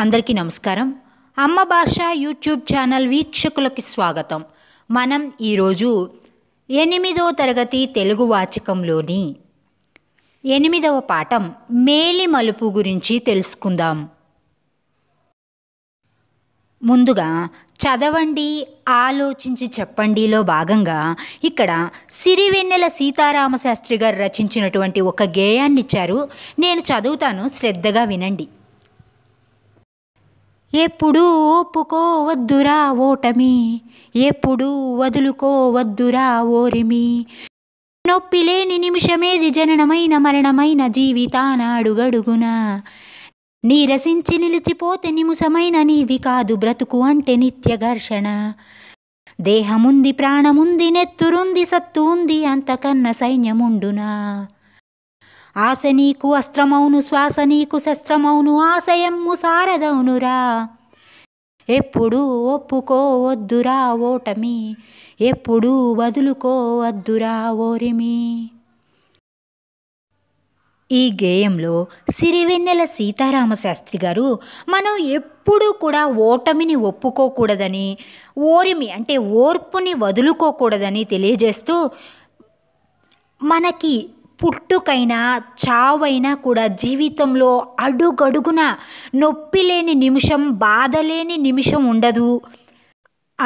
అందరికీ నమస్కారం అమ్మ భాష యూట్యూబ్ ఛానల్ వీక్షకులకి స్వాగతం మనం ఈరోజు ఎనిమిదో తరగతి తెలుగు వాచకంలోని ఎనిమిదవ పాఠం మేలి మలుపు గురించి తెలుసుకుందాం ముందుగా చదవండి ఆలోచించి చెప్పండిలో భాగంగా ఇక్కడ సిరివెన్నెల సీతారామశాస్త్రి గారు రచించినటువంటి ఒక గేయాన్ని ఇచ్చారు నేను చదువుతాను శ్రద్ధగా వినండి ఎప్పుడూ ఒప్పుకోవద్దురా ఓటమి ఎప్పుడూ వదులుకోవద్దురా ఓరిమి నొప్పి లేని నిమిషమేది జననమైన మరణమైన జీవితానాడుగడుగున నీరసించి నిలిచిపోతే నిముసమైన నీది కాదు బ్రతుకు అంటే నిత్య ఘర్షణ దేహముంది ప్రాణముంది నెత్తురుంది సత్తు ఉంది అంతకన్న సైన్యముండునా ఆశ నీకు అస్త్రమౌను శ్వాస నీకు శస్త్రమౌను ఆశయమ్ము సారదౌనురా ఎప్పుడు ఒప్పుకోవద్దురా ఓటమి ఎప్పుడు వదులుకోవద్దురా ఓరిమి ఈ గేయంలో సిరివెన్నెల సీతారామశాస్త్రి గారు మనం ఎప్పుడూ కూడా ఓటమిని ఒప్పుకోకూడదని ఓరిమి అంటే ఓర్పుని వదులుకోకూడదని తెలియజేస్తూ మనకి పుట్టుకైనా చావైనా కూడా జీవితంలో అడుగడుగున నొప్పి లేని నిమిషం బాధ లేని నిమిషం ఉండదు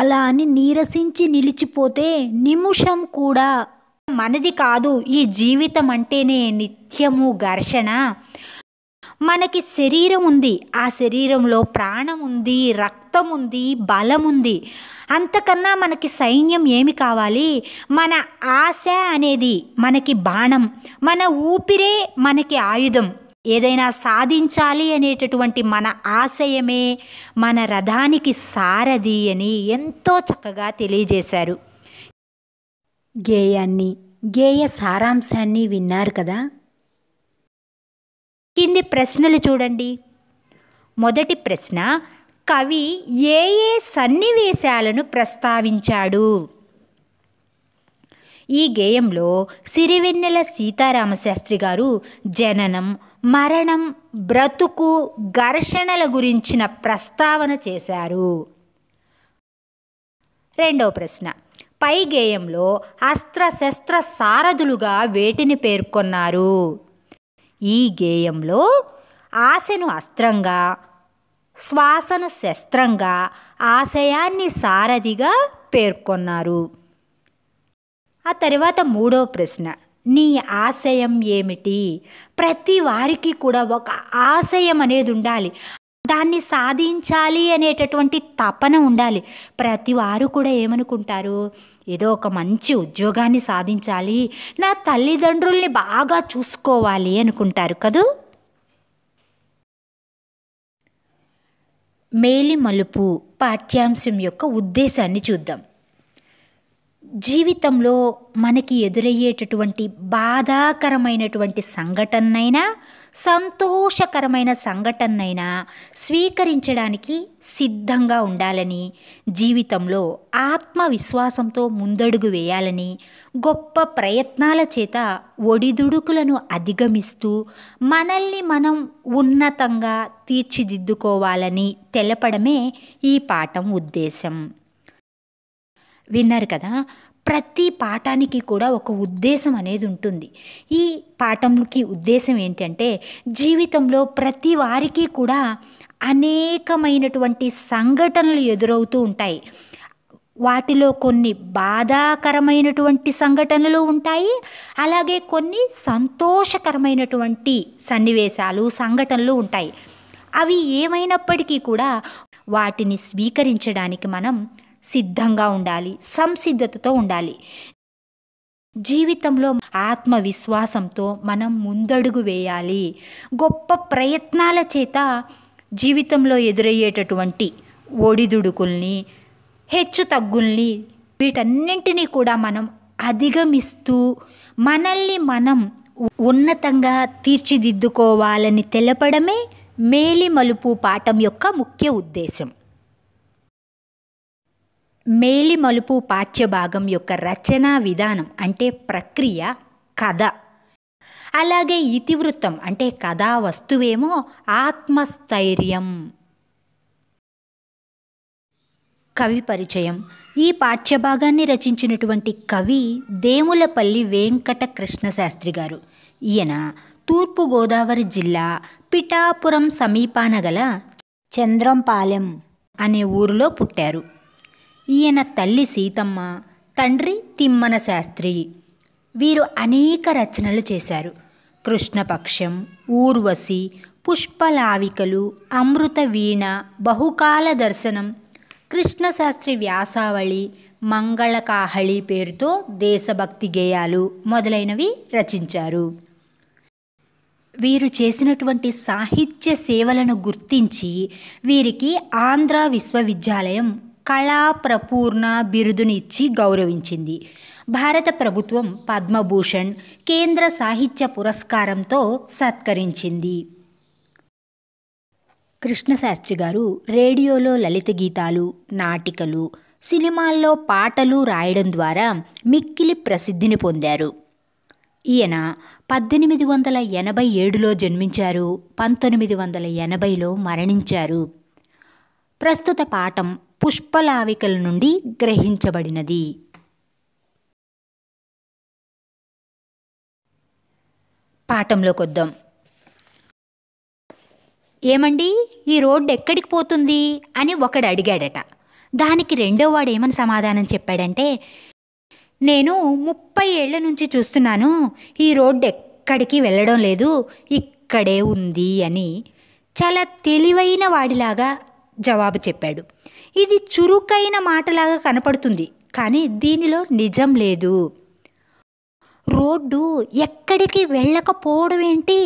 అలా అని నీరసించి నిలిచిపోతే నిమిషం కూడా మనది కాదు ఈ జీవితం అంటేనే నిత్యము ఘర్షణ మనకి శరీరం ఉంది ఆ శరీరంలో ప్రాణం ఉంది రక్తం ఉంది బలం ఉంది అంతకన్నా మనకి సైన్యం ఏమి కావాలి మన ఆశ అనేది మనకి బాణం మన ఊపిరే మనకి ఆయుధం ఏదైనా సాధించాలి అనేటటువంటి మన ఆశయమే మన రథానికి సారథి అని ఎంతో చక్కగా తెలియజేశారు గేయాన్ని గేయ సారాంశాన్ని విన్నారు కదా కింది ప్రశ్నలు చూడండి మొదటి ప్రశ్న కవి ఏ ఏ సన్నివేశాలను ప్రస్తావించాడు ఈ గేయంలో సిరివెన్నెల సీతారామశాస్త్రి గారు జననం మరణం బ్రతుకు ఘర్షణల గురించిన ప్రస్తావన చేశారు రెండవ ప్రశ్న పై గేయంలో అస్త్రశస్త్ర సారథులుగా వేటిని పేర్కొన్నారు ఈ గేయంలో ఆశను అస్త్రంగా శ్వాసను శస్త్రంగా ఆశయాన్ని సారథిగా పేర్కొన్నారు ఆ తర్వాత మూడో ప్రశ్న నీ ఆశయం ఏమిటి ప్రతి వారికి కూడా ఒక ఆశయం అనేది ఉండాలి దాన్ని సాధించాలి అనేటటువంటి తపన ఉండాలి ప్రతి వారు కూడా ఏమనుకుంటారు ఏదో ఒక మంచి ఉద్యోగాన్ని సాధించాలి నా తల్లిదండ్రుల్ని బాగా చూసుకోవాలి అనుకుంటారు కదూ మేలి మలుపు పాఠ్యాంశం యొక్క ఉద్దేశాన్ని చూద్దాం జీవితంలో మనకి ఎదురయ్యేటటువంటి బాధాకరమైనటువంటి సంఘటనైనా సంతోషకరమైన సంఘటనైనా స్వీకరించడానికి సిద్ధంగా ఉండాలని జీవితంలో ఆత్మవిశ్వాసంతో ముందడుగు వేయాలని గొప్ప ప్రయత్నాల చేత ఒడిదుడుకులను అధిగమిస్తూ మనల్ని మనం ఉన్నతంగా తీర్చిదిద్దుకోవాలని తెలపడమే ఈ పాఠం ఉద్దేశం విన్నారు కదా ప్రతి పాఠానికి కూడా ఒక ఉద్దేశం అనేది ఉంటుంది ఈ పాఠంకి ఉద్దేశం ఏంటంటే జీవితంలో ప్రతి వారికి కూడా అనేకమైనటువంటి సంఘటనలు ఎదురవుతూ ఉంటాయి వాటిలో కొన్ని బాధాకరమైనటువంటి సంఘటనలు ఉంటాయి అలాగే కొన్ని సంతోషకరమైనటువంటి సన్నివేశాలు సంఘటనలు ఉంటాయి అవి ఏమైనప్పటికీ కూడా వాటిని స్వీకరించడానికి మనం సిద్ధంగా ఉండాలి సంసిద్ధతతో ఉండాలి జీవితంలో ఆత్మవిశ్వాసంతో మనం ముందడుగు వేయాలి గొప్ప ప్రయత్నాల చేత జీవితంలో ఎదురయ్యేటటువంటి ఒడిదుడుకుల్ని హెచ్చు తగ్గుల్ని వీటన్నింటినీ కూడా మనం అధిగమిస్తూ మనల్ని మనం ఉన్నతంగా తీర్చిదిద్దుకోవాలని తెలపడమే మేలిమలుపు పాఠం యొక్క ముఖ్య ఉద్దేశం మేలి మలుపు పాఠ్యభాగం యొక్క రచనా విధానం అంటే ప్రక్రియ కథ అలాగే ఇతివృత్తం అంటే కథా వస్తువేమో ఆత్మస్థైర్యం కవి పరిచయం ఈ పాఠ్యభాగాన్ని రచించినటువంటి కవి దేములపల్లి వెంకట కృష్ణశాస్త్రి గారు ఈయన తూర్పుగోదావరి జిల్లా పిఠాపురం సమీపాన గల చంద్రంపాలెం అనే ఊరిలో పుట్టారు ఈయన తల్లి సీతమ్మ తండ్రి తిమ్మన శాస్త్రి వీరు అనేక రచనలు చేశారు కృష్ణపక్షం ఊర్వశి పుష్పలావికలు అమృత వీణ బహుకాల దర్శనం కృష్ణశాస్త్రి వ్యాసావళి మంగళకాహళి పేరుతో దేశభక్తి గేయాలు మొదలైనవి రచించారు వీరు చేసినటువంటి సాహిత్య సేవలను గుర్తించి వీరికి ఆంధ్ర విశ్వవిద్యాలయం కళా ప్రపూర్ణ బిరుదునిచ్చి గౌరవించింది భారత ప్రభుత్వం పద్మభూషణ్ కేంద్ర సాహిత్య పురస్కారంతో సత్కరించింది కృష్ణశాస్త్రి గారు రేడియోలో లలిత గీతాలు నాటికలు సినిమాల్లో పాటలు రాయడం ద్వారా మిక్కిలి ప్రసిద్ధిని పొందారు ఈయన పద్దెనిమిది వందల ఎనభై ఏడులో జన్మించారు పంతొమ్మిది వందల ఎనభైలో మరణించారు ప్రస్తుత పాఠం పుష్పలావికల నుండి గ్రహించబడినది పాఠంలోకి వద్దాం ఏమండి ఈ రోడ్డు ఎక్కడికి పోతుంది అని ఒకడు అడిగాడట దానికి రెండో వాడు ఏమని సమాధానం చెప్పాడంటే నేను ముప్పై ఏళ్ల నుంచి చూస్తున్నాను ఈ రోడ్డు ఎక్కడికి వెళ్ళడం లేదు ఇక్కడే ఉంది అని చాలా తెలివైన వాడిలాగా జవాబు చెప్పాడు ఇది చురుకైన మాటలాగా కనపడుతుంది కానీ దీనిలో నిజం లేదు రోడ్డు ఎక్కడికి వెళ్ళకపోవడం ఏంటి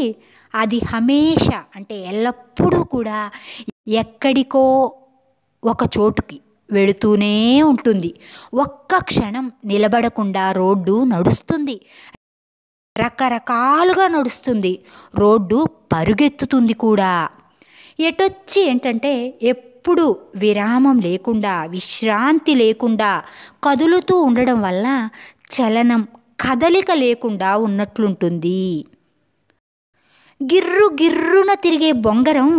అది హమేష అంటే ఎల్లప్పుడూ కూడా ఎక్కడికో ఒక చోటుకి వెళుతూనే ఉంటుంది ఒక్క క్షణం నిలబడకుండా రోడ్డు నడుస్తుంది రకరకాలుగా నడుస్తుంది రోడ్డు పరుగెత్తుతుంది కూడా ఎటొచ్చి ఏంటంటే ఎప్పుడు విరామం లేకుండా విశ్రాంతి లేకుండా కదులుతూ ఉండడం వల్ల చలనం కదలిక లేకుండా ఉన్నట్లుంటుంది గిర్రు గిర్రున తిరిగే బొంగరం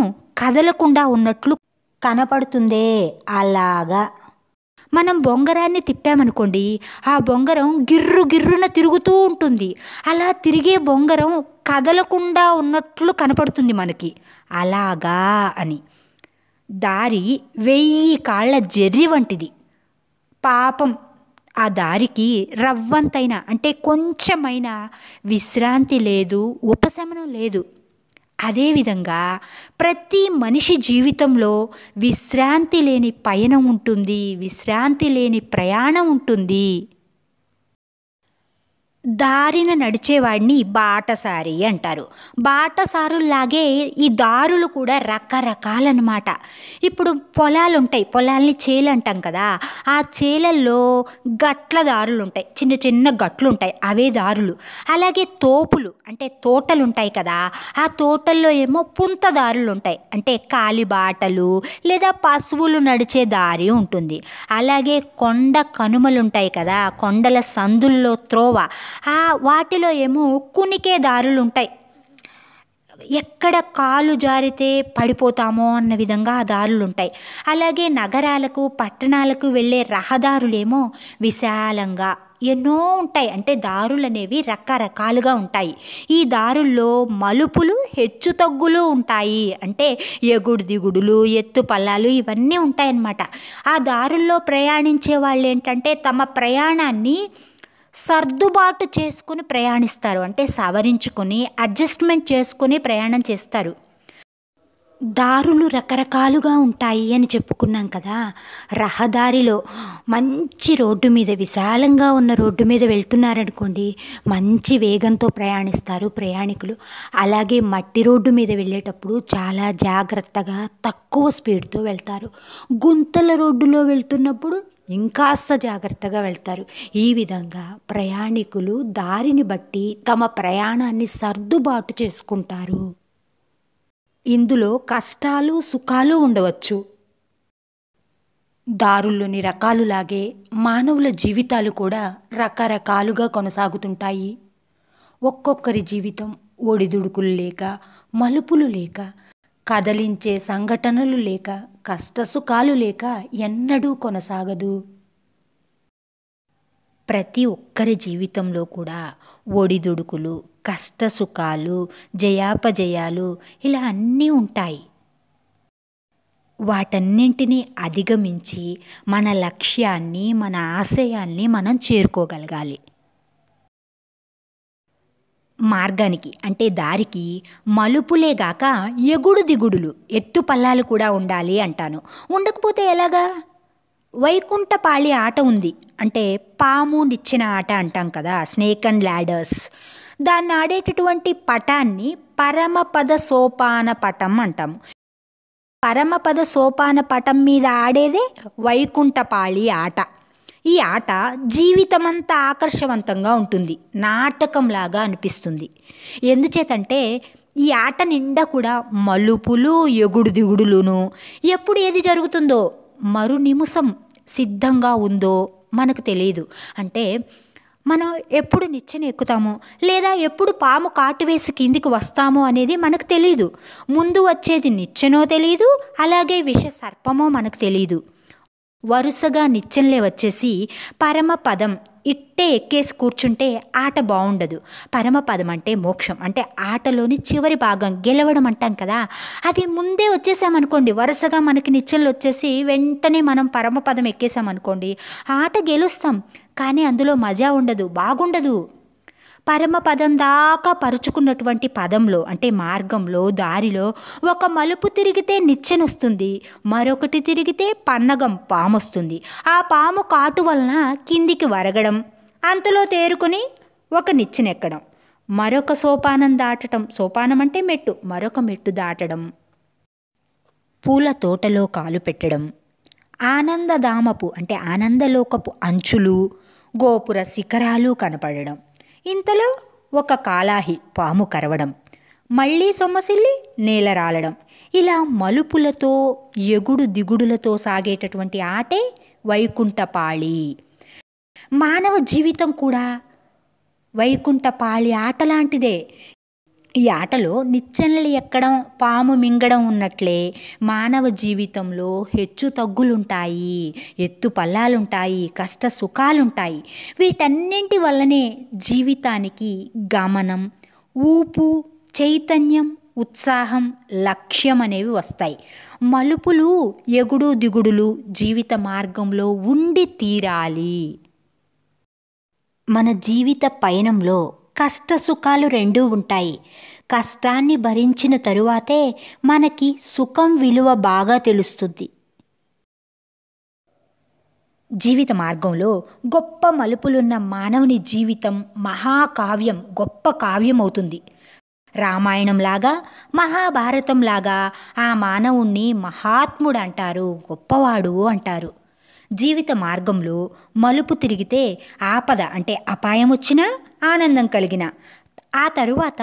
కదలకుండా ఉన్నట్లు కనపడుతుందే అలాగా మనం బొంగరాన్ని తిప్పామనుకోండి ఆ బొంగరం గిర్రు గిర్రున తిరుగుతూ ఉంటుంది అలా తిరిగే బొంగరం కదలకుండా ఉన్నట్లు కనపడుతుంది మనకి అలాగా అని దారి వెయ్యి కాళ్ళ జెర్రి వంటిది పాపం ఆ దారికి రవ్వంతైన అంటే కొంచెమైనా విశ్రాంతి లేదు ఉపశమనం లేదు అదేవిధంగా ప్రతి మనిషి జీవితంలో విశ్రాంతి లేని పయనం ఉంటుంది విశ్రాంతి లేని ప్రయాణం ఉంటుంది దారిన నడిచేవాడిని బాటసారి అంటారు బాటసారుల్లాగే ఈ దారులు కూడా రకరకాలన్నమాట ఇప్పుడు పొలాలు ఉంటాయి పొలాల్ని చేలు అంటాం కదా ఆ చేలల్లో గట్ల దారులు ఉంటాయి చిన్న చిన్న గట్లు ఉంటాయి అవే దారులు అలాగే తోపులు అంటే తోటలు ఉంటాయి కదా ఆ తోటల్లో ఏమో పుంత దారులు ఉంటాయి అంటే కాలిబాటలు లేదా పశువులు నడిచే దారి ఉంటుంది అలాగే కొండ కనుమలు ఉంటాయి కదా కొండల సందుల్లో త్రోవ వాటిలో ఏమో కునికే దారులు ఉంటాయి ఎక్కడ కాలు జారితే పడిపోతామో అన్న విధంగా ఆ దారులు ఉంటాయి అలాగే నగరాలకు పట్టణాలకు వెళ్ళే రహదారులేమో విశాలంగా ఎన్నో ఉంటాయి అంటే దారులు అనేవి రకరకాలుగా ఉంటాయి ఈ దారుల్లో మలుపులు హెచ్చు తగ్గులు ఉంటాయి అంటే ఎగుడు దిగుడులు ఎత్తు పల్లాలు ఇవన్నీ ఉంటాయన్నమాట ఆ దారుల్లో ప్రయాణించే వాళ్ళు ఏంటంటే తమ ప్రయాణాన్ని సర్దుబాటు చేసుకుని ప్రయాణిస్తారు అంటే సవరించుకొని అడ్జస్ట్మెంట్ చేసుకుని ప్రయాణం చేస్తారు దారులు రకరకాలుగా ఉంటాయి అని చెప్పుకున్నాం కదా రహదారిలో మంచి రోడ్డు మీద విశాలంగా ఉన్న రోడ్డు మీద వెళ్తున్నారనుకోండి మంచి వేగంతో ప్రయాణిస్తారు ప్రయాణికులు అలాగే మట్టి రోడ్డు మీద వెళ్ళేటప్పుడు చాలా జాగ్రత్తగా తక్కువ స్పీడ్తో వెళ్తారు గుంతల రోడ్డులో వెళ్తున్నప్పుడు ఇంకాస్త జాగ్రత్తగా వెళ్తారు ఈ విధంగా ప్రయాణికులు దారిని బట్టి తమ ప్రయాణాన్ని సర్దుబాటు చేసుకుంటారు ఇందులో కష్టాలు సుఖాలు ఉండవచ్చు దారుల్లోని రకాలులాగే మానవుల జీవితాలు కూడా రకరకాలుగా కొనసాగుతుంటాయి ఒక్కొక్కరి జీవితం ఒడిదుడుకులు లేక మలుపులు లేక కదలించే సంఘటనలు లేక కష్టసుఖాలు లేక ఎన్నడూ కొనసాగదు ప్రతి ఒక్కరి జీవితంలో కూడా ఒడిదుడుకులు కష్టసుఖాలు జయాపజయాలు ఇలా అన్నీ ఉంటాయి వాటన్నింటినీ అధిగమించి మన లక్ష్యాన్ని మన ఆశయాన్ని మనం చేరుకోగలగాలి మార్గానికి అంటే దారికి మలుపులేగాక ఎగుడు దిగుడులు ఎత్తు పల్లాలు కూడా ఉండాలి అంటాను ఉండకపోతే ఎలాగా వైకుంఠపాళి ఆట ఉంది అంటే పాము నిచ్చిన ఆట అంటాం కదా స్నేక్ అండ్ ల్యాడర్స్ దాన్ని ఆడేటటువంటి పటాన్ని పరమపద సోపాన పటం అంటాము పరమపద సోపాన పటం మీద ఆడేదే వైకుంఠపాళి ఆట ఈ ఆట జీవితమంతా ఆకర్షవంతంగా ఉంటుంది నాటకంలాగా అనిపిస్తుంది ఎందుచేతంటే ఈ ఆట నిండా కూడా మలుపులు ఎగుడు దిగుడులును ఎప్పుడు ఏది జరుగుతుందో మరు నిమిషం సిద్ధంగా ఉందో మనకు తెలియదు అంటే మనం ఎప్పుడు నిచ్చెన ఎక్కుతామో లేదా ఎప్పుడు పాము కాటు వేసి కిందికి వస్తామో అనేది మనకు తెలియదు ముందు వచ్చేది నిచ్చెనో తెలియదు అలాగే విష సర్పమో మనకు తెలియదు వరుసగా నిచ్చెన్లే వచ్చేసి పరమపదం ఇట్టే ఎక్కేసి కూర్చుంటే ఆట బాగుండదు పరమపదం అంటే మోక్షం అంటే ఆటలోని చివరి భాగం గెలవడం అంటాం కదా అది ముందే వచ్చేసామనుకోండి వరుసగా మనకి నిచ్చెన్లు వచ్చేసి వెంటనే మనం పరమపదం ఎక్కేసామనుకోండి ఆట గెలుస్తాం కానీ అందులో మజా ఉండదు బాగుండదు పరమపదం దాకా పరుచుకున్నటువంటి పదంలో అంటే మార్గంలో దారిలో ఒక మలుపు తిరిగితే నిచ్చెనొస్తుంది మరొకటి తిరిగితే పన్నగం పాము వస్తుంది ఆ పాము కాటు వలన కిందికి వరగడం అంతలో తేరుకొని ఒక నిచ్చెనెక్కడం మరొక సోపానం దాటడం సోపానం అంటే మెట్టు మరొక మెట్టు దాటడం పూల తోటలో కాలు పెట్టడం ఆనందధామపు అంటే ఆనందలోకపు అంచులు గోపుర శిఖరాలు కనపడడం ఇంతలో ఒక కాలాహి పాము కరవడం మళ్ళీ సొమ్మసిల్లి నేల రాలడం ఇలా మలుపులతో ఎగుడు దిగుడులతో సాగేటటువంటి ఆటే వైకుంఠపాళి మానవ జీవితం కూడా వైకుంఠపాళి ఆట లాంటిదే ఈ ఆటలో నిచ్చెనలు ఎక్కడం పాము మింగడం ఉన్నట్లే మానవ జీవితంలో హెచ్చు తగ్గులుంటాయి ఎత్తు పల్లాలుంటాయి కష్ట సుఖాలుంటాయి వీటన్నింటి వల్లనే జీవితానికి గమనం ఊపు చైతన్యం ఉత్సాహం లక్ష్యం అనేవి వస్తాయి మలుపులు ఎగుడు దిగుడులు జీవిత మార్గంలో ఉండి తీరాలి మన జీవిత పయనంలో కష్ట సుఖాలు రెండూ ఉంటాయి కష్టాన్ని భరించిన తరువాతే మనకి సుఖం విలువ బాగా తెలుస్తుంది జీవిత మార్గంలో గొప్ప మలుపులున్న మానవుని జీవితం మహాకావ్యం గొప్ప కావ్యం అవుతుంది రామాయణంలాగా మహాభారతంలాగా ఆ మానవుణ్ణి మహాత్ముడు అంటారు గొప్పవాడు అంటారు జీవిత మార్గంలో మలుపు తిరిగితే ఆపద అంటే అపాయం వచ్చినా ఆనందం కలిగిన ఆ తరువాత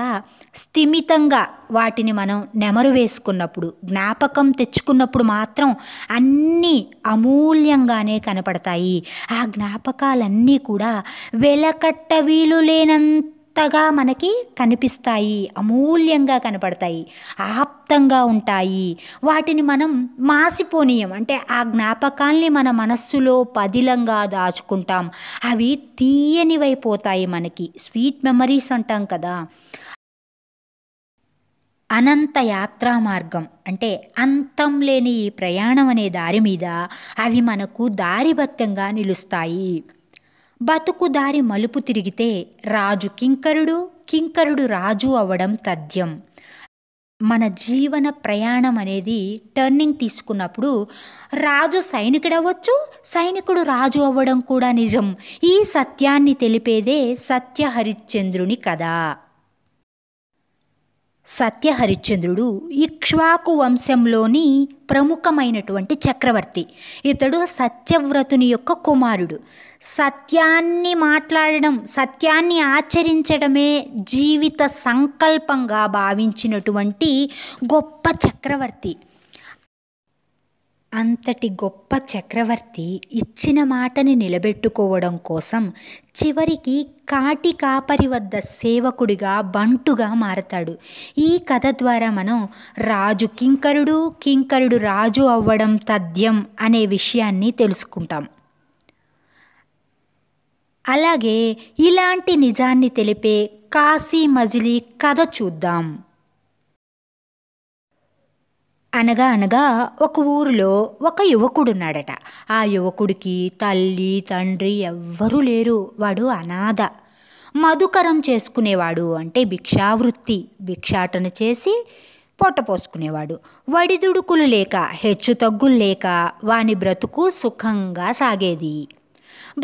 స్థిమితంగా వాటిని మనం నెమరు వేసుకున్నప్పుడు జ్ఞాపకం తెచ్చుకున్నప్పుడు మాత్రం అన్నీ అమూల్యంగానే కనపడతాయి ఆ జ్ఞాపకాలన్నీ కూడా వెలకట్ట వీలు లేనంత కొత్తగా మనకి కనిపిస్తాయి అమూల్యంగా కనపడతాయి ఆప్తంగా ఉంటాయి వాటిని మనం మాసిపోనీయం అంటే ఆ జ్ఞాపకాల్ని మన మనస్సులో పదిలంగా దాచుకుంటాం అవి తీయనివైపోతాయి మనకి స్వీట్ మెమరీస్ అంటాం కదా అనంత యాత్రా మార్గం అంటే అంతం లేని ఈ ప్రయాణం అనే దారి మీద అవి మనకు దారిభత్యంగా నిలుస్తాయి బతుకుదారి మలుపు తిరిగితే రాజు కింకరుడు కింకరుడు రాజు అవ్వడం తథ్యం మన జీవన ప్రయాణం అనేది టర్నింగ్ తీసుకున్నప్పుడు రాజు సైనికుడు అవ్వచ్చు సైనికుడు రాజు అవ్వడం కూడా నిజం ఈ సత్యాన్ని తెలిపేదే సత్య హరిశ్చంద్రుని కథ సత్యహరిశ్చంద్రుడు ఇక్ష్వాకు వంశంలోని ప్రముఖమైనటువంటి చక్రవర్తి ఇతడు సత్యవ్రతుని యొక్క కుమారుడు సత్యాన్ని మాట్లాడడం సత్యాన్ని ఆచరించడమే జీవిత సంకల్పంగా భావించినటువంటి గొప్ప చక్రవర్తి అంతటి గొప్ప చక్రవర్తి ఇచ్చిన మాటని నిలబెట్టుకోవడం కోసం చివరికి కాటి కాపరి వద్ద సేవకుడిగా బంటుగా మారతాడు ఈ కథ ద్వారా మనం రాజు కింకరుడు కింకరుడు రాజు అవ్వడం తథ్యం అనే విషయాన్ని తెలుసుకుంటాం అలాగే ఇలాంటి నిజాన్ని తెలిపే కాశీ మజిలీ కథ చూద్దాం అనగా అనగా ఒక ఊరిలో ఒక యువకుడున్నాడట ఆ యువకుడికి తల్లి తండ్రి ఎవ్వరూ లేరు వాడు అనాథ మధుకరం చేసుకునేవాడు అంటే భిక్షావృత్తి భిక్షాటన చేసి పొట్ట పోసుకునేవాడు వడిదుడుకులు లేక హెచ్చు తగ్గులు లేక వాని బ్రతుకు సుఖంగా సాగేది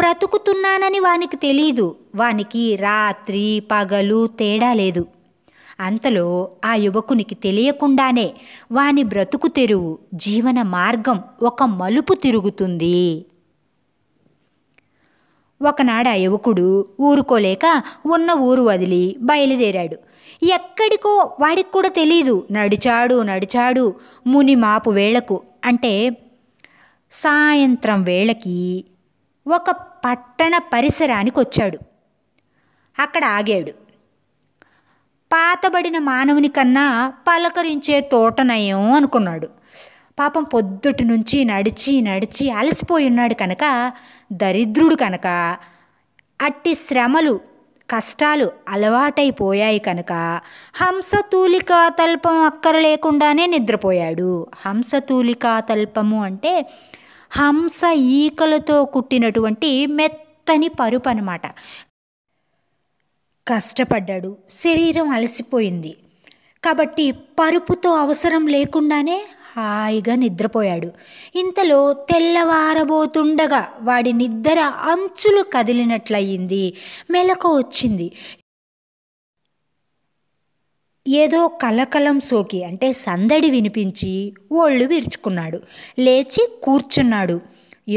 బ్రతుకుతున్నానని వానికి తెలీదు వానికి రాత్రి పగలు తేడా లేదు అంతలో ఆ యువకునికి తెలియకుండానే వాని బ్రతుకు తెరువు జీవన మార్గం ఒక మలుపు తిరుగుతుంది ఒకనాడు ఆ యువకుడు ఊరుకోలేక ఉన్న ఊరు వదిలి బయలుదేరాడు ఎక్కడికో వాడికి కూడా తెలియదు నడిచాడు నడిచాడు ముని మాపు వేళకు అంటే సాయంత్రం వేళకి ఒక పట్టణ పరిసరానికి వచ్చాడు అక్కడ ఆగాడు పాతబడిన మానవుని కన్నా పలకరించే తోటనయం అనుకున్నాడు పాపం పొద్దుటి నుంచి నడిచి నడిచి అలసిపోయి ఉన్నాడు కనుక దరిద్రుడు కనుక అట్టి శ్రమలు కష్టాలు అలవాటైపోయాయి కనుక హంసతూలికా తల్పం అక్కర లేకుండానే నిద్రపోయాడు హంసతూలికా తల్పము అంటే హంస ఈకలతో కుట్టినటువంటి మెత్తని పరుపు అనమాట కష్టపడ్డాడు శరీరం అలసిపోయింది కాబట్టి పరుపుతో అవసరం లేకుండానే హాయిగా నిద్రపోయాడు ఇంతలో తెల్లవారబోతుండగా వాడి నిద్ర అంచులు కదిలినట్లయింది మెలకు వచ్చింది ఏదో కలకలం సోకి అంటే సందడి వినిపించి ఒళ్ళు విరుచుకున్నాడు లేచి కూర్చున్నాడు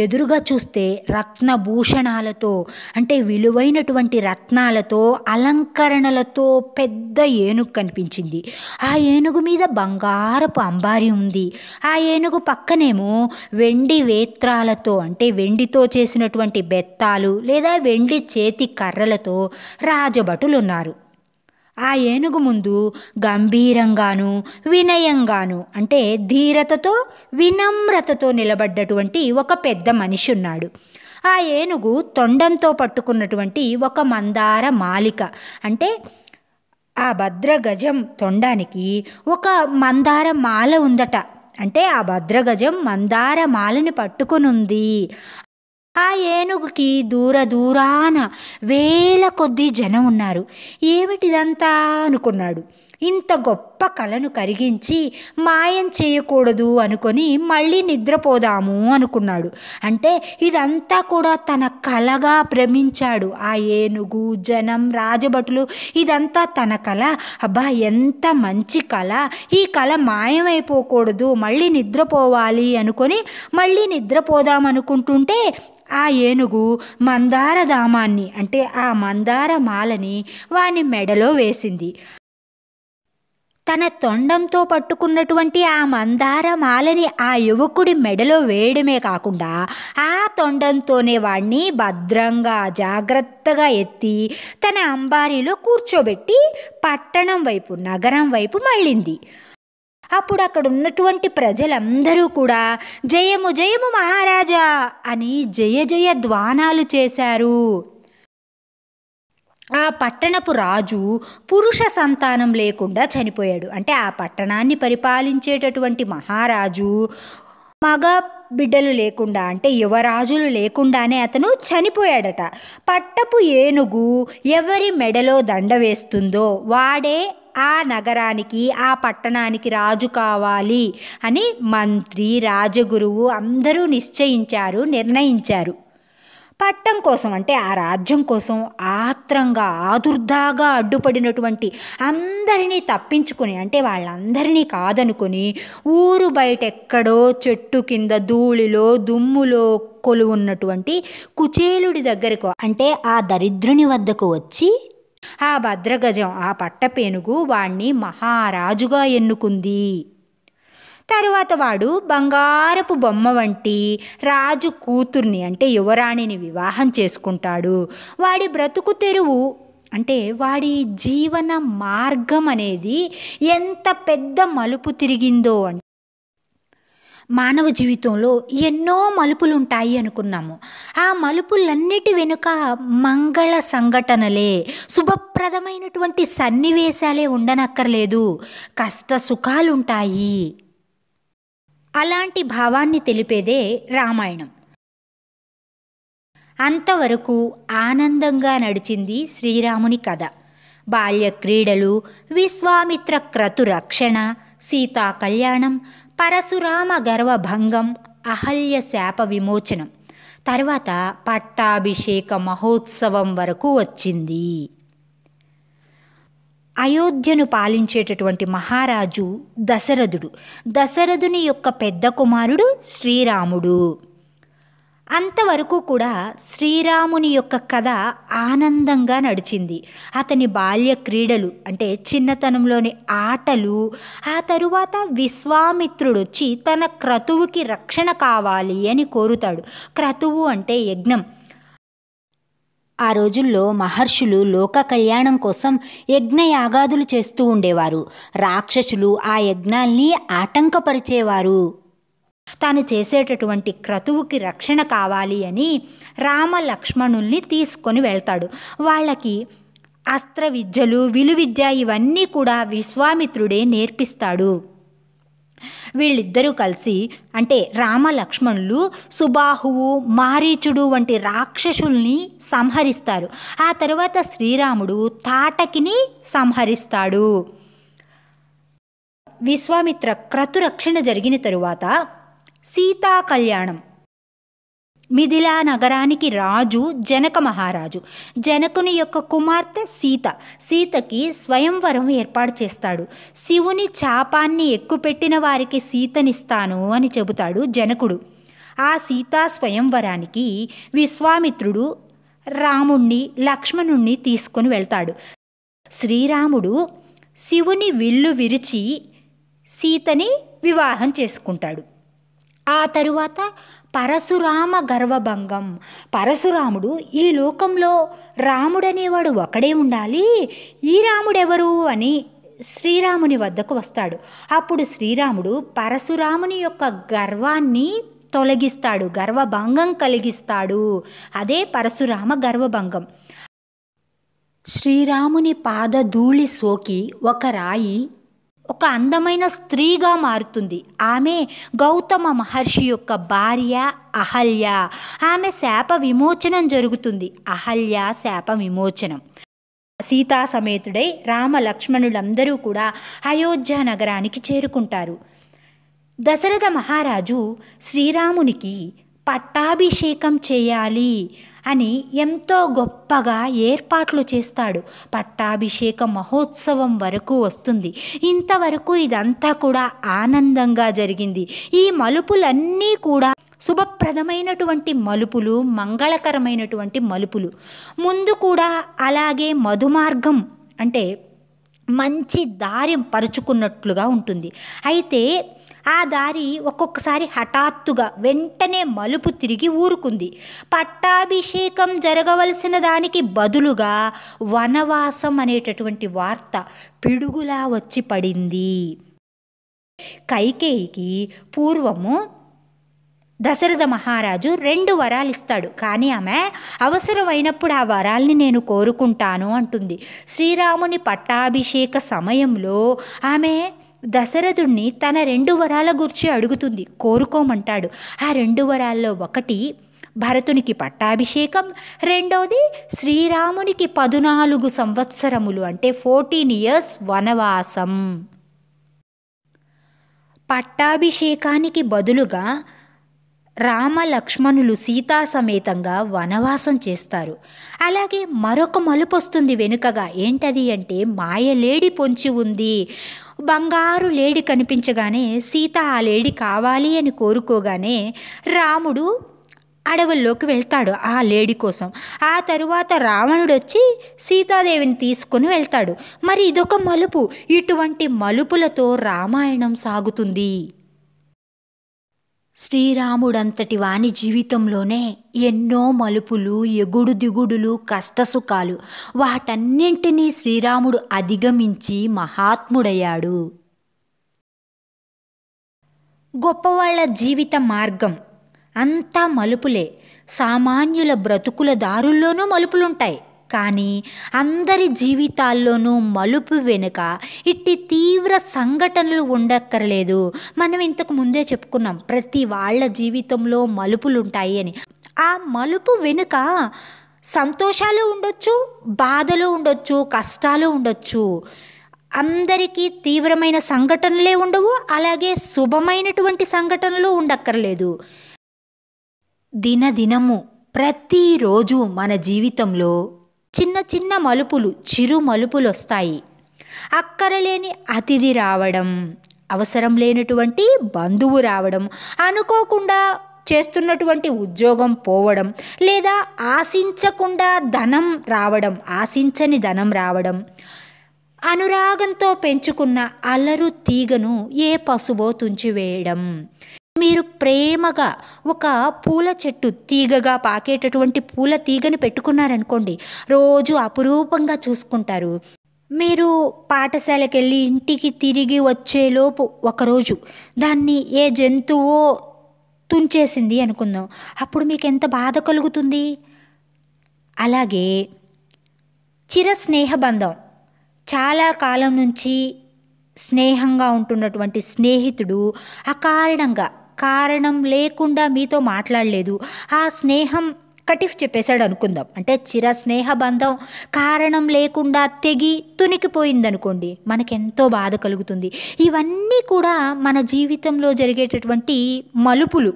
ఎదురుగా చూస్తే రత్నభూషణాలతో అంటే విలువైనటువంటి రత్నాలతో అలంకరణలతో పెద్ద ఏనుగు కనిపించింది ఆ ఏనుగు మీద బంగారపు అంబారి ఉంది ఆ ఏనుగు పక్కనేమో వెండి వేత్రాలతో అంటే వెండితో చేసినటువంటి బెత్తాలు లేదా వెండి చేతి కర్రలతో రాజభటులు ఉన్నారు ఆ ఏనుగు ముందు గంభీరంగాను వినయంగాను అంటే ధీరతతో వినమ్రతతో నిలబడ్డటువంటి ఒక పెద్ద మనిషి ఉన్నాడు ఆ ఏనుగు తొండంతో పట్టుకున్నటువంటి ఒక మందార మాలిక అంటే ఆ భద్రగజం తొండానికి ఒక మందార మాల ఉందట అంటే ఆ భద్రగజం మందార మాలని పట్టుకునుంది ఆ ఏనుగుకి దూర దూరాన వేల కొద్దీ జనం ఉన్నారు ఏమిటిదంతా అనుకున్నాడు ఇంత గొప్ప కలను కరిగించి మాయం చేయకూడదు అనుకొని మళ్ళీ నిద్రపోదాము అనుకున్నాడు అంటే ఇదంతా కూడా తన కలగా భ్రమించాడు ఆ ఏనుగు జనం రాజభటులు ఇదంతా తన కళ అబ్బా ఎంత మంచి కళ ఈ కళ మాయమైపోకూడదు మళ్ళీ నిద్రపోవాలి అనుకొని మళ్ళీ నిద్రపోదాం అనుకుంటుంటే ఆ ఏనుగు మందారధామాన్ని అంటే ఆ మందార మాలని వాని మెడలో వేసింది తన తొండంతో పట్టుకున్నటువంటి ఆ మందార మాలని ఆ యువకుడి మెడలో వేయడమే కాకుండా ఆ తొండంతోనే వాణ్ణి భద్రంగా జాగ్రత్తగా ఎత్తి తన అంబారీలో కూర్చోబెట్టి పట్టణం వైపు నగరం వైపు మళ్ళింది అప్పుడు అక్కడ ఉన్నటువంటి ప్రజలందరూ కూడా జయము జయము మహారాజా అని జయ జయ ద్వానాలు చేశారు ఆ పట్టణపు రాజు పురుష సంతానం లేకుండా చనిపోయాడు అంటే ఆ పట్టణాన్ని పరిపాలించేటటువంటి మహారాజు మగ బిడ్డలు లేకుండా అంటే యువరాజులు లేకుండానే అతను చనిపోయాడట పట్టపు ఏనుగు ఎవరి మెడలో దండ వేస్తుందో వాడే ఆ నగరానికి ఆ పట్టణానికి రాజు కావాలి అని మంత్రి రాజగురువు అందరూ నిశ్చయించారు నిర్ణయించారు పట్టం కోసం అంటే ఆ రాజ్యం కోసం ఆత్రంగా ఆదుర్దాగా అడ్డుపడినటువంటి అందరినీ తప్పించుకుని అంటే వాళ్ళందరినీ కాదనుకొని ఊరు బయట ఎక్కడో చెట్టు కింద ధూళిలో దుమ్ములో కొలువున్నటువంటి కుచేలుడి దగ్గరకు అంటే ఆ దరిద్రుని వద్దకు వచ్చి ఆ భద్రగజం ఆ పట్టపేనుగు వాణ్ణి మహారాజుగా ఎన్నుకుంది తరువాత వాడు బంగారపు బొమ్మ వంటి రాజు కూతుర్ని అంటే యువరాణిని వివాహం చేసుకుంటాడు వాడి బ్రతుకు తెరువు అంటే వాడి జీవన మార్గం అనేది ఎంత పెద్ద మలుపు తిరిగిందో అంటే మానవ జీవితంలో ఎన్నో మలుపులు ఉంటాయి అనుకున్నాము ఆ మలుపులన్నిటి వెనుక మంగళ సంఘటనలే శుభప్రదమైనటువంటి సన్నివేశాలే ఉండనక్కర్లేదు కష్ట సుఖాలుంటాయి అలాంటి భావాన్ని తెలిపేదే రామాయణం అంతవరకు ఆనందంగా నడిచింది శ్రీరాముని కథ బాల్య క్రీడలు విశ్వామిత్ర క్రతు రక్షణ సీతా కళ్యాణం పరశురామ గర్వభంగం అహల్య శాప విమోచనం తర్వాత పట్టాభిషేక మహోత్సవం వరకు వచ్చింది అయోధ్యను పాలించేటటువంటి మహారాజు దశరథుడు దశరథుని యొక్క పెద్ద కుమారుడు శ్రీరాముడు అంతవరకు కూడా శ్రీరాముని యొక్క కథ ఆనందంగా నడిచింది అతని బాల్య క్రీడలు అంటే చిన్నతనంలోని ఆటలు ఆ తరువాత విశ్వామిత్రుడు వచ్చి తన క్రతువుకి రక్షణ కావాలి అని కోరుతాడు క్రతువు అంటే యజ్ఞం ఆ రోజుల్లో మహర్షులు లోక కళ్యాణం కోసం యజ్ఞయాగాదులు చేస్తూ ఉండేవారు రాక్షసులు ఆ యజ్ఞాల్ని ఆటంకపరిచేవారు తాను చేసేటటువంటి క్రతువుకి రక్షణ కావాలి అని రామ లక్ష్మణుల్ని తీసుకొని వెళ్తాడు వాళ్ళకి అస్త్ర విద్యలు విలువిద్య ఇవన్నీ కూడా విశ్వామిత్రుడే నేర్పిస్తాడు వీళ్ళిద్దరూ కలిసి అంటే రామ లక్ష్మణులు సుబాహువు మారీచుడు వంటి రాక్షసుల్ని సంహరిస్తారు ఆ తర్వాత శ్రీరాముడు తాటకిని సంహరిస్తాడు విశ్వామిత్ర క్రతురక్షణ జరిగిన తరువాత సీతా కళ్యాణం మిథిలా నగరానికి రాజు జనక మహారాజు జనకుని యొక్క కుమార్తె సీత సీతకి స్వయంవరం ఏర్పాటు చేస్తాడు శివుని చాపాన్ని ఎక్కుపెట్టిన వారికి సీతనిస్తాను అని చెబుతాడు జనకుడు ఆ సీతా స్వయంవరానికి విశ్వామిత్రుడు రాముణ్ణి లక్ష్మణుణ్ణి తీసుకుని వెళ్తాడు శ్రీరాముడు శివుని విల్లు విరిచి సీతని వివాహం చేసుకుంటాడు ఆ తరువాత పరశురామ గర్వభంగం పరశురాముడు ఈ లోకంలో రాముడనేవాడు ఒకడే ఉండాలి ఈ రాముడెవరు అని శ్రీరాముని వద్దకు వస్తాడు అప్పుడు శ్రీరాముడు పరశురాముని యొక్క గర్వాన్ని తొలగిస్తాడు గర్వభంగం కలిగిస్తాడు అదే పరశురామ గర్వభంగం శ్రీరాముని పాదధూళి సోకి ఒక రాయి ఒక అందమైన స్త్రీగా మారుతుంది ఆమె గౌతమ మహర్షి యొక్క భార్య అహల్య ఆమె శాప విమోచనం జరుగుతుంది అహల్య శాప విమోచనం సీతా సమేతుడై రామ లక్ష్మణులందరూ కూడా అయోధ్య నగరానికి చేరుకుంటారు దశరథ మహారాజు శ్రీరామునికి పట్టాభిషేకం చేయాలి అని ఎంతో గొప్పగా ఏర్పాట్లు చేస్తాడు పట్టాభిషేక మహోత్సవం వరకు వస్తుంది ఇంతవరకు ఇదంతా కూడా ఆనందంగా జరిగింది ఈ మలుపులన్నీ కూడా శుభప్రదమైనటువంటి మలుపులు మంగళకరమైనటువంటి మలుపులు ముందు కూడా అలాగే మధుమార్గం అంటే మంచి దారి పరుచుకున్నట్లుగా ఉంటుంది అయితే ఆ దారి ఒక్కొక్కసారి హఠాత్తుగా వెంటనే మలుపు తిరిగి ఊరుకుంది పట్టాభిషేకం జరగవలసిన దానికి బదులుగా వనవాసం అనేటటువంటి వార్త పిడుగులా వచ్చి పడింది కైకేయికి పూర్వము దశరథ మహారాజు రెండు వరాలు ఇస్తాడు కానీ ఆమె అవసరమైనప్పుడు ఆ వరాల్ని నేను కోరుకుంటాను అంటుంది శ్రీరాముని పట్టాభిషేక సమయంలో ఆమె దశరథుణ్ణి తన రెండు వరాల గురించి అడుగుతుంది కోరుకోమంటాడు ఆ రెండు వరాల్లో ఒకటి భరతునికి పట్టాభిషేకం రెండవది శ్రీరామునికి పదునాలుగు సంవత్సరములు అంటే ఫోర్టీన్ ఇయర్స్ వనవాసం పట్టాభిషేకానికి బదులుగా రామ లక్ష్మణులు సీతా సమేతంగా వనవాసం చేస్తారు అలాగే మరొక మలుపొస్తుంది వెనుకగా ఏంటది అంటే మాయలేడి పొంచి ఉంది బంగారు లేడి కనిపించగానే సీత ఆ లేడి కావాలి అని కోరుకోగానే రాముడు అడవుల్లోకి వెళ్తాడు ఆ లేడీ కోసం ఆ తరువాత రావణుడు వచ్చి సీతాదేవిని తీసుకుని వెళ్తాడు మరి ఇదొక మలుపు ఇటువంటి మలుపులతో రామాయణం సాగుతుంది శ్రీరాముడంతటి వాణి జీవితంలోనే ఎన్నో మలుపులు ఎగుడు దిగుడులు కష్టసుఖాలు వాటన్నింటినీ శ్రీరాముడు అధిగమించి మహాత్ముడయ్యాడు గొప్పవాళ్ల జీవిత మార్గం అంతా మలుపులే సామాన్యుల బ్రతుకుల దారుల్లోనూ మలుపులుంటాయి కానీ అందరి జీవితాల్లోనూ మలుపు వెనుక ఇట్టి తీవ్ర సంఘటనలు ఉండక్కర్లేదు మనం ఇంతకు ముందే చెప్పుకున్నాం ప్రతి వాళ్ళ జీవితంలో మలుపులు ఉంటాయి అని ఆ మలుపు వెనుక సంతోషాలు ఉండొచ్చు బాధలు ఉండొచ్చు కష్టాలు ఉండొచ్చు అందరికీ తీవ్రమైన సంఘటనలే ఉండవు అలాగే శుభమైనటువంటి సంఘటనలు ఉండక్కర్లేదు దినదినము ప్రతిరోజు మన జీవితంలో చిన్న చిన్న మలుపులు చిరు మలుపులు వస్తాయి అక్కరలేని అతిథి రావడం అవసరం లేనటువంటి బంధువు రావడం అనుకోకుండా చేస్తున్నటువంటి ఉద్యోగం పోవడం లేదా ఆశించకుండా ధనం రావడం ఆశించని ధనం రావడం అనురాగంతో పెంచుకున్న అల్లరు తీగను ఏ పశువో తుంచివేయడం మీరు ప్రేమగా ఒక పూల చెట్టు తీగగా పాకేటటువంటి పూల తీగని పెట్టుకున్నారనుకోండి రోజు అపురూపంగా చూసుకుంటారు మీరు పాఠశాలకు వెళ్ళి ఇంటికి తిరిగి వచ్చేలోపు ఒకరోజు దాన్ని ఏ జంతువో తుంచేసింది అనుకుందాం అప్పుడు మీకు ఎంత బాధ కలుగుతుంది అలాగే చిర స్నేహబంధం చాలా కాలం నుంచి స్నేహంగా ఉంటున్నటువంటి స్నేహితుడు అకారణంగా కారణం లేకుండా మీతో మాట్లాడలేదు ఆ స్నేహం కటిఫ్ చెప్పేశాడు అనుకుందాం అంటే చిర స్నేహ బంధం కారణం లేకుండా తెగి తునికిపోయిందనుకోండి మనకెంతో బాధ కలుగుతుంది ఇవన్నీ కూడా మన జీవితంలో జరిగేటటువంటి మలుపులు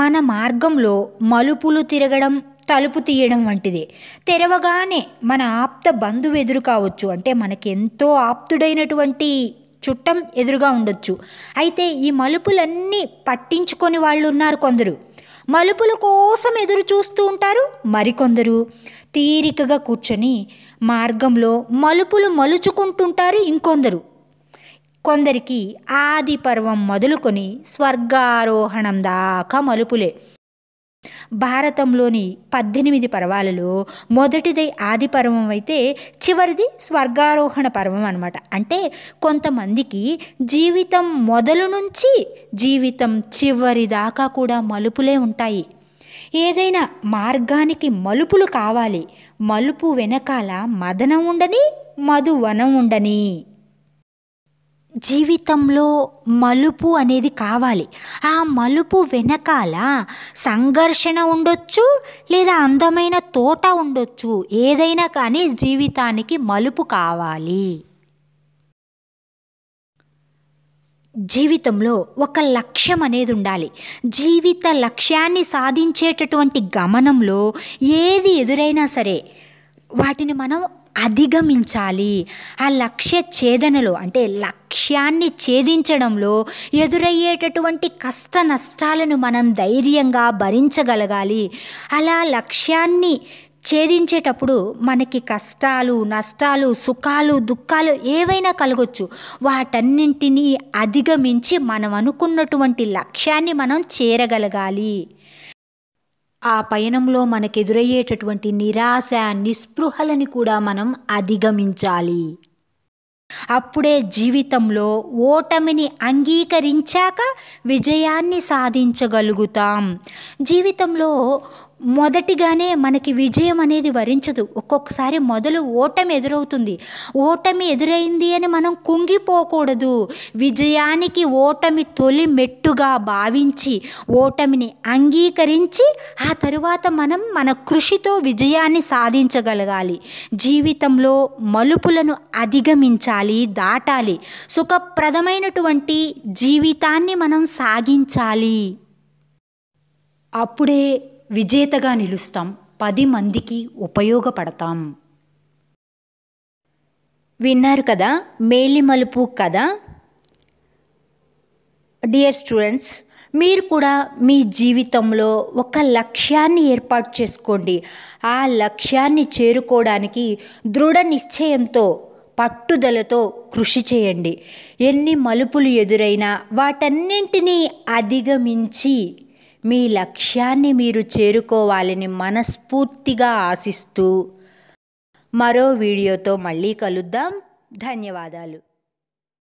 మన మార్గంలో మలుపులు తిరగడం తలుపు తీయడం వంటిదే తెరవగానే మన ఆప్త బంధువు ఎదురు కావచ్చు అంటే మనకెంతో ఆప్తుడైనటువంటి చుట్టం ఎదురుగా ఉండొచ్చు అయితే ఈ మలుపులన్నీ పట్టించుకొని వాళ్ళు ఉన్నారు కొందరు మలుపుల కోసం ఎదురు చూస్తూ ఉంటారు మరికొందరు తీరికగా కూర్చొని మార్గంలో మలుపులు మలుచుకుంటుంటారు ఇంకొందరు కొందరికి ఆది పర్వం మొదలుకొని స్వర్గారోహణం దాకా మలుపులే భారతంలోని పద్దెనిమిది పర్వాలలో మొదటిది ఆది పర్వం అయితే చివరిది స్వర్గారోహణ పర్వం అనమాట అంటే కొంతమందికి జీవితం మొదలు నుంచి జీవితం చివరి దాకా కూడా మలుపులే ఉంటాయి ఏదైనా మార్గానికి మలుపులు కావాలి మలుపు వెనకాల మదనం ఉండని మధువనం ఉండని జీవితంలో మలుపు అనేది కావాలి ఆ మలుపు వెనకాల సంఘర్షణ ఉండొచ్చు లేదా అందమైన తోట ఉండొచ్చు ఏదైనా కానీ జీవితానికి మలుపు కావాలి జీవితంలో ఒక లక్ష్యం అనేది ఉండాలి జీవిత లక్ష్యాన్ని సాధించేటటువంటి గమనంలో ఏది ఎదురైనా సరే వాటిని మనం అధిగమించాలి ఆ లక్ష్య ఛేదనలో అంటే లక్ష్యాన్ని ఛేదించడంలో ఎదురయ్యేటటువంటి కష్ట నష్టాలను మనం ధైర్యంగా భరించగలగాలి అలా లక్ష్యాన్ని ఛేదించేటప్పుడు మనకి కష్టాలు నష్టాలు సుఖాలు దుఃఖాలు ఏవైనా కలగొచ్చు వాటన్నింటినీ అధిగమించి మనం అనుకున్నటువంటి లక్ష్యాన్ని మనం చేరగలగాలి ఆ పయనంలో మనకెదురయ్యేటటువంటి నిరాశ నిస్పృహలని కూడా మనం అధిగమించాలి అప్పుడే జీవితంలో ఓటమిని అంగీకరించాక విజయాన్ని సాధించగలుగుతాం జీవితంలో మొదటిగానే మనకి విజయం అనేది వరించదు ఒక్కొక్కసారి మొదలు ఓటమి ఎదురవుతుంది ఓటమి ఎదురైంది అని మనం కుంగిపోకూడదు విజయానికి ఓటమి తొలి మెట్టుగా భావించి ఓటమిని అంగీకరించి ఆ తరువాత మనం మన కృషితో విజయాన్ని సాధించగలగాలి జీవితంలో మలుపులను అధిగమించాలి దాటాలి సుఖప్రదమైనటువంటి జీవితాన్ని మనం సాగించాలి అప్పుడే విజేతగా నిలుస్తాం పది మందికి ఉపయోగపడతాం విన్నారు కదా మేలిమలుపు కథ డియర్ స్టూడెంట్స్ మీరు కూడా మీ జీవితంలో ఒక లక్ష్యాన్ని ఏర్పాటు చేసుకోండి ఆ లక్ష్యాన్ని చేరుకోవడానికి దృఢ నిశ్చయంతో పట్టుదలతో కృషి చేయండి ఎన్ని మలుపులు ఎదురైనా వాటన్నింటినీ అధిగమించి మీ లక్ష్యాన్ని మీరు చేరుకోవాలని మనస్ఫూర్తిగా ఆశిస్తూ మరో వీడియోతో మళ్ళీ కలుద్దాం ధన్యవాదాలు